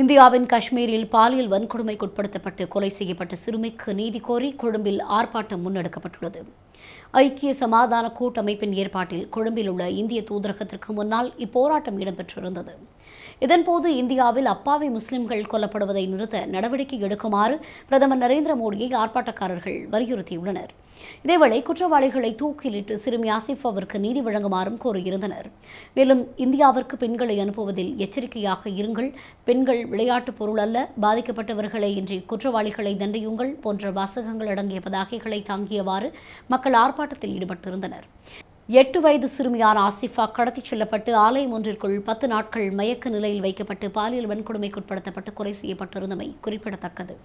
இந்தியாவின் காஷ்மீரில் பாலியல் வன்கொடுமைக்கு உட்படுத்தப்பட்டு கொலை செய்யப்பட்ட சிறுமிக்கு நீதி கோரி கொழும்பில் ஆர்ப்பாட்டம் முன்னெடுக்கப்பட்டுள்ளது ஐக்கிய சமாதான கூட்டமைப்பின் ஏற்பாட்டில் கொழும்பில் உள்ள இந்திய தூதரகத்திற்கு முன்னால் இப்போராட்டம் இடம்பெற்றிருந்தது இதன்போது இந்தியாவில் அப்பாவி முஸ்லிம்கள் கொல்லப்படுவதை நிறுத்த நடவடிக்கை எடுக்குமாறு பிரதமர் நரேந்திர மோடியை ஆர்ப்பாட்டக்காரர்கள் வலியுறுத்தியுள்ளனர் இதேவேளை குற்றவாளிகளை தூக்கிலிட்டு சிறுமி ஆசிப் அவருக்கு நீதி வழங்குமாறும் கோரியிருந்தனர் மேலும் இந்தியாவிற்கு பெண்களை அனுப்புவதில் எச்சரிக்கையாக இருங்கள் பெண்கள் விளையாட்டுப் பொருள் அல்ல பாதிக்கப்பட்டவர்களை இன்றி குற்றவாளிகளை தண்டையுங்கள் போன்ற வாசகங்கள் அடங்கிய பதாகைகளை தாங்கியவாறு மக்கள் ஆர்ப்பாட்டத்தில் ஈடுபட்டிருந்தனர் எட்டு வயது சிறுமியான ஆசிஃபா கடத்திச் செல்லப்பட்டு ஆலயம் ஒன்றிற்குள் பத்து நாட்கள் மயக்க நிலையில் வைக்கப்பட்டு பாலியல் வன்கொடுமைக்குட்படுத்தப்பட்டு கொலை செய்யப்பட்டிருந்தமை குறிப்பிடத்தக்கது